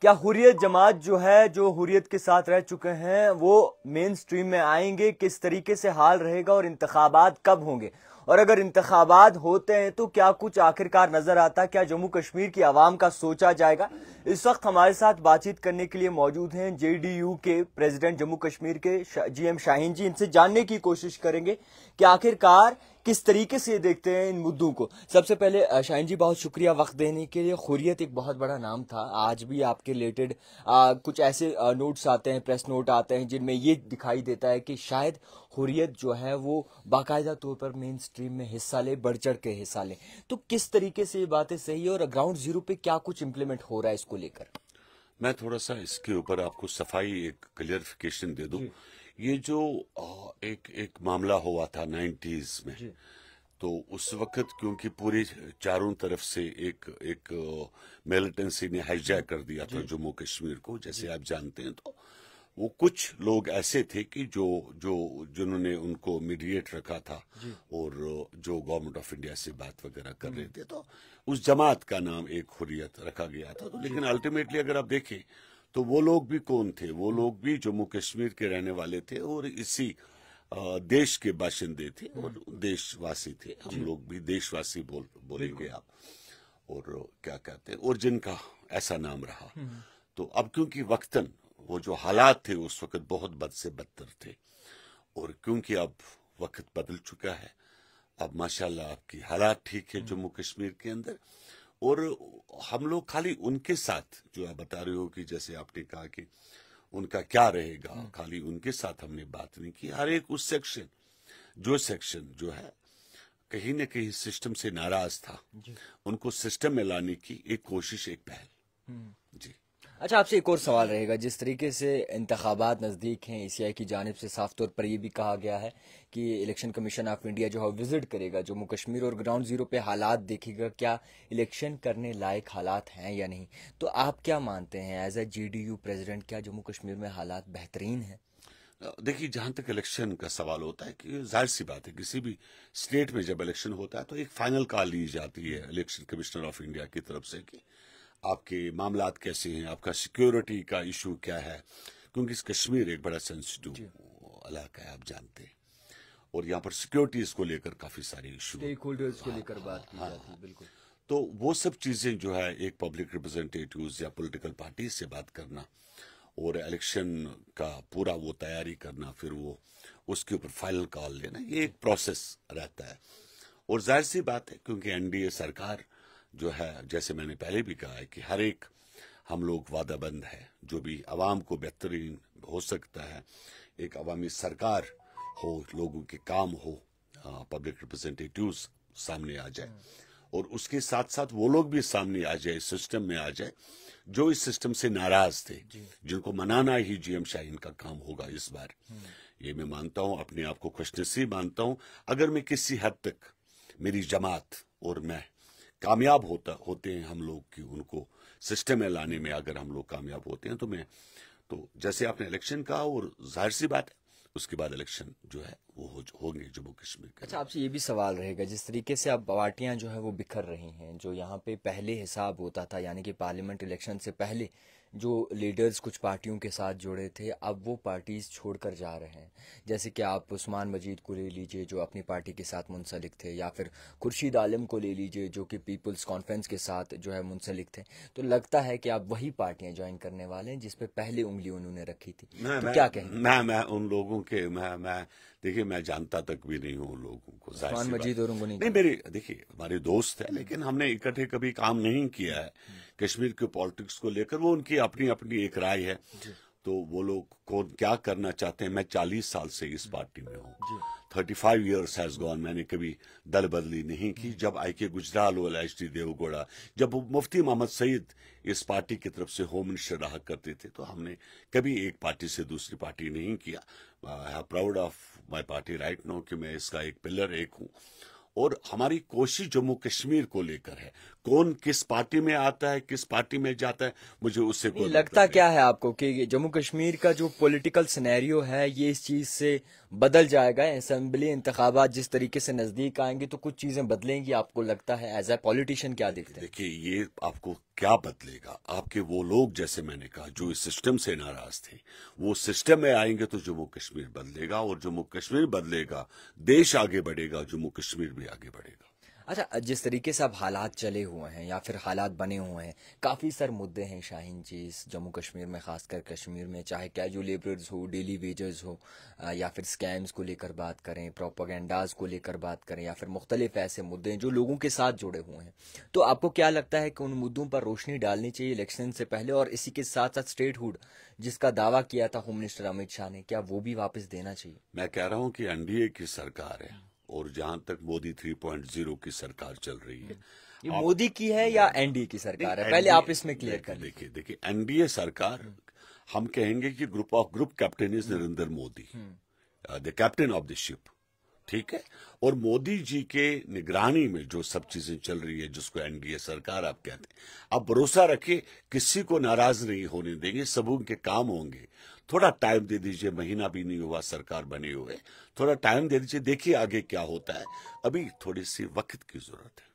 क्या हुरियत जमात जो है जो हुरियत के साथ रह चुके हैं वो मेन स्ट्रीम में आएंगे किस तरीके से हाल रहेगा और इंतबात कब होंगे और अगर इंतबात होते हैं तो क्या कुछ आखिरकार नजर आता क्या जम्मू कश्मीर की आवाम का सोचा जाएगा इस वक्त हमारे साथ बातचीत करने के लिए मौजूद हैं जेडीयू के प्रेसिडेंट जम्मू कश्मीर के जी एम शाहीन जी इनसे जानने की कोशिश करेंगे कि आखिरकार किस तरीके से देखते हैं इन मुद्दों को सबसे पहले शाहिन जी बहुत शुक्रिया वक्त देने के लिए खुरियत एक बहुत बड़ा नाम था आज भी आपके रिलेटेड कुछ ऐसे नोट्स आते हैं प्रेस नोट आते हैं जिनमें ये दिखाई देता है कि शायद हुरियत जो है वो बाकायदा तौर पर मेन स्ट्रीम में हिस्सा ले बढ़ चढ़ के हिस्सा ले तो किस तरीके से ये बातें सही है और ग्राउंड जीरो पे क्या कुछ इम्प्लीमेंट हो रहा है इसको लेकर मैं थोड़ा सा इसके ऊपर आपको सफाई एक क्लियरिफिकेशन दे दूं ये जो एक एक मामला हुआ था नाइन्टीज में तो उस वक्त क्योंकि पूरी चारों तरफ से एक एक मिलिटेंसी ने हाइजैक कर दिया था जम्मू कश्मीर को जैसे आप जानते हैं तो वो कुछ लोग ऐसे थे कि जो जो जिन्होंने उनको मीडिएट रखा था और जो गवर्नमेंट ऑफ इंडिया से बात वगैरह कर रहे हम्म। थे तो उस जमात का नाम एक हुरियत रखा गया था तो लेकिन अल्टीमेटली अगर आप देखें तो वो लोग भी कौन थे वो लोग भी जम्मू कश्मीर के रहने वाले थे और इसी देश के बाशिंदे थे और देशवासी थे हम लोग भी देशवासी बोल बोलेंगे आप और क्या कहते हैं और जिनका ऐसा नाम रहा हम्म। तो अब क्योंकि वक्तन वो जो हालात थे उस वक्त बहुत बद से बदतर थे और क्योंकि अब वक्त बदल चुका है अब माशाल्लाह आपकी हालात ठीक है हम्म। जम्मू कश्मीर के अंदर और हम लोग खाली उनके साथ जो आप बता रहे हो कि जैसे आपने कहा कि उनका क्या रहेगा हम्म। खाली उनके साथ हमने बात नहीं की हर एक उस सेक्शन जो सेक्शन जो है कहीं ना कहीं सिस्टम से नाराज था उनको सिस्टम में लाने की एक कोशिश एक पहल हम्म। जी अच्छा आपसे एक और सवाल रहेगा जिस तरीके से इंतबात नज़दीक हैं ई की जानब से साफ तौर पर यह भी कहा गया है कि इलेक्शन कमीशन ऑफ इंडिया जो है विजिट करेगा जम्मू कश्मीर और ग्राउंड ज़ीरो पे हालात देखेगा क्या इलेक्शन करने लायक हालात हैं या नहीं तो आप क्या मानते हैं as a G D U president क्या जम्मू कश्मीर में हालात बेहतरीन हैं देखिए जहां तक इलेक्शन का सवाल होता है कि जाहिर सी बात है किसी भी स्टेट में जब इलेक्शन होता है तो एक फाइनल कॉल ली जाती है इलेक्शन कमिश्नर ऑफ इंडिया की तरफ से कि आपके मामला कैसे हैं आपका सिक्योरिटी का इशू क्या है क्योंकि इस कश्मीर एक बड़ा सेंसिटिव इलाका है आप जानते हैं और यहाँ पर सिक्योरिटी को लेकर काफी सारे इशू स्टेक होल्डर्स को हाँ, लेकर बात की हाँ, जाती है हाँ। बिल्कुल तो वो सब चीजें जो है एक पब्लिक रिप्रेजेंटेटिव या पोलिटिकल पार्टी से बात करना और इलेक्शन का पूरा वो तैयारी करना फिर वो उसके ऊपर फाइनल कॉल लेना ये एक प्रोसेस रहता है और जाहिर सी बात है क्योंकि एनडीए सरकार जो है जैसे मैंने पहले भी कहा है कि हर एक हम लोग वादाबंद है जो भी आवाम को बेहतरीन हो सकता है एक अवामी सरकार हो लोगों के काम हो पब्लिक रिप्रेजेंटेटिव सामने आ जाए और उसके साथ साथ वो लोग भी सामने आ जाए सिस्टम में आ जाए जो इस सिस्टम से नाराज थे जिनको मनाना ही जीएम शाहीन का काम होगा इस बार हम्म। ये मैं मानता हूँ अपने आप को खुशनसीब मानता हूँ अगर मैं किसी हद तक मेरी जमात और मैं कामयाब होता होते हैं हम लोग कि उनको सिस्टम में लाने में अगर हम लोग कामयाब होते हैं तो मैं तो जैसे आपने इलेक्शन कहा और जाहिर सी बात है उसके बाद इलेक्शन जो है वो हो, होंगे जम्मू कश्मीर के अच्छा आपसे ये भी सवाल रहेगा जिस तरीके से अब पार्टियां जो है वो बिखर रही हैं जो यहाँ पे पहले हिसाब होता था यानी कि पार्लियामेंट इलेक्शन से पहले जो लीडर्स कुछ पार्टियों के साथ जुड़े थे अब वो पार्टीज छोड़कर जा रहे हैं जैसे कि आप उस्मान मजीद को ले लीजिए जो अपनी पार्टी के साथ मुंसलिक थे या फिर खुर्शीद आलम को ले लीजिए जो कि पीपल्स कॉन्फ्रेंस के साथ जो है मुंसलिक थे तो लगता है कि आप वही पार्टियां ज्वाइन करने वाले हैं जिसपे पहले उंगली उन्होंने रखी थी मैं, तो मैं, क्या कहें मैं मैं उन लोगों के मैं मैं देखिए मैं जानता तक भी नहीं हूँ लोगों को मजीद और नहीं, नहीं मेरे देखिए हमारे दोस्त है लेकिन हमने इकट्ठे कभी काम नहीं किया है हम्म। कश्मीर के पॉलिटिक्स को लेकर वो उनकी अपनी अपनी एक राय है तो वो लोग कौन क्या करना चाहते हैं मैं चालीस साल से इस पार्टी में हूँ thirty five years has gone मैंने कभी दल बदली नहीं की हम्म। जब आई के गुजराल वाला एच डी देवगौड़ा जब मुफ्ती मोहम्मद सईद इस पार्टी की तरफ से होम मिनिस्टर रहा करते थे तो हमने कभी एक पार्टी से दूसरी पार्टी नहीं किया I have proud of my party right no कि मैं इसका एक पिलर एक हूँ और हमारी कोशिश जम्मू कश्मीर को लेकर है कौन किस पार्टी में आता है किस पार्टी में जाता है मुझे उससे कोई मतलब लगता क्या है आपको कि जम्मू कश्मीर का जो पॉलिटिकल सिनेरियो है ये इस चीज से बदल जाएगा असेंबली इंतबात जिस तरीके से नजदीक आएंगे तो कुछ चीजें बदलेंगी आपको लगता है एज ए पॉलिटिशियन क्या देखते हैं देखिए ये आपको क्या बदलेगा आपके वो लोग जैसे मैंने कहा जो इस सिस्टम से नाराज थे वो सिस्टम में आएंगे तो जम्मू कश्मीर बदलेगा और जम्मू कश्मीर बदलेगा देश आगे बढ़ेगा जम्मू कश्मीर में भी आगे बढ़ेगा अच्छा जिस तरीके से अब हालात चले हुए हैं या फिर हालात बने हुए हैं काफ़ी सर मुद्दे हैं शाहीन जी जम्मू कश्मीर में खासकर कश्मीर में चाहे कैजुअल लेबरर्स हो डेली वेजर्स हो या फिर स्कैम्स को लेकर बात करें प्रोपोगंडाज को लेकर बात करें या फिर मुख्तलिफ ऐसे मुद्दे हैं जो लोगों के साथ जुड़े हुए हैं तो आपको क्या लगता है कि उन मुद्दों पर रोशनी डालनी चाहिए इलेक्शन से पहले और इसी के साथ साथ स्टेटहुड जिसका दावा किया था होम मिनिस्टर अमित शाह ने क्या वो भी वापस देना चाहिए मैं कह रहा हूँ कि एनडीए की सरकार है और जहां तक मोदी 3.0 की सरकार चल रही है ये मोदी की है या एनडीए की सरकार है पहले आप इसमें क्लियर कर देखिए देखिए एनडीए सरकार हम कहेंगे कि group of group captain is Narendra Modi the captain of the ship ठीक है और मोदी जी के निगरानी में जो सब चीजें चल रही है जिसको एनडीए सरकार आप कहते हैं आप भरोसा रखिए किसी को नाराज नहीं होने देंगे सब उनके काम होंगे थोड़ा टाइम दे दीजिए महीना भी नहीं हुआ सरकार बने हुए थोड़ा टाइम दे दीजिए देखिए आगे क्या होता है अभी थोड़ी सी वक्त की जरूरत है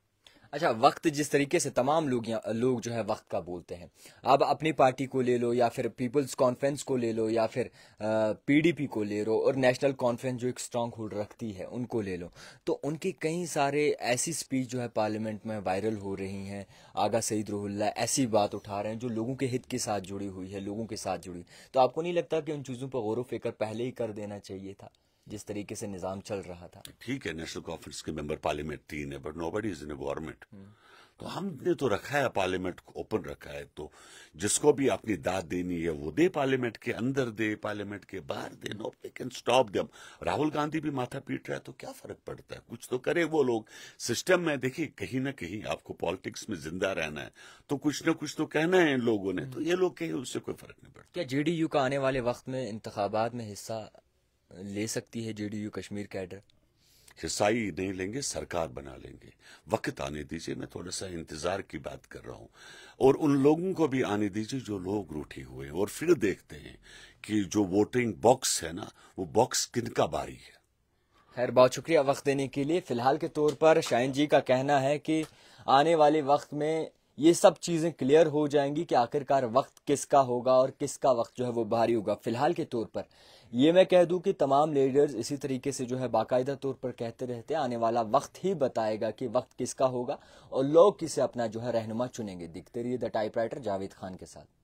अच्छा वक्त जिस तरीके से तमाम लोग लोग जो है वक्त का बोलते हैं आप अपनी पार्टी को ले लो या फिर पीपल्स कॉन्फ्रेंस को ले लो या फिर पीडीपी को ले लो और नेशनल कॉन्फ्रेंस जो एक स्ट्रांग होल्ड रखती है उनको ले लो तो उनकी कई सारे ऐसी स्पीच जो है पार्लियामेंट में वायरल हो रही हैं आगा सईद रोहल्ला ऐसी बात उठा रहे हैं जो लोगों के हित के साथ जुड़ी हुई है लोगों के साथ जुड़ी तो आपको नहीं लगता कि उन चीज़ों पर गौर फिक्र पहले ही कर देना चाहिए था जिस तरीके से निजाम चल रहा था ठीक है नेशनल कॉन्फ्रेंस के मेंबर पार्लियामेंट तीन है but nobody is in government तो हमने तो रखा है पार्लियामेंट ओपन रखा है तो जिसको भी अपनी दाद देनी है वो दे पार्लियामेंट के अंदर दे पार्लियामेंट के बाहर they no can stop them Rahul Gandhi भी माथा पीट रहा है तो क्या फर्क पड़ता है कुछ तो करे वो लोग सिस्टम में देखिए कहीं ना कहीं आपको पॉलिटिक्स में जिंदा रहना है तो कुछ ना कुछ तो कहना है इन लोगों ने तो ये लोग कहे उससे कोई फर्क नहीं पड़ता क्या जेडीयू का आने वाले वक्त में इंतबात में हिस्सा ले सकती है जेडीयू कश्मीर कैडर हिस्साई नहीं लेंगे सरकार बना लेंगे वक्त आने दीजिए मैं थोड़ा सा इंतजार की बात कर रहा हूं और उन लोगों को भी आने दीजिए जो लोग रूठे हुए हैं और फिर देखते हैं कि जो वोटिंग बॉक्स है ना वो बॉक्स किनका बारी है खैर बहुत शुक्रिया वक्त देने के लिए फिलहाल के तौर पर शायन जी का कहना है कि आने वाले वक्त में ये सब चीज़ें क्लियर हो जाएंगी कि आखिरकार वक्त किसका होगा और किसका वक्त जो है वो भारी होगा फिलहाल के तौर पर ये मैं कह दूं कि तमाम लीडर्स इसी तरीके से जो है बाकायदा तौर पर कहते रहते आने वाला वक्त ही बताएगा कि वक्त किसका होगा और लोग किसे अपना जो है रहनुमा चुनेंगे दिखते रहिए द टाइप जावेद खान के साथ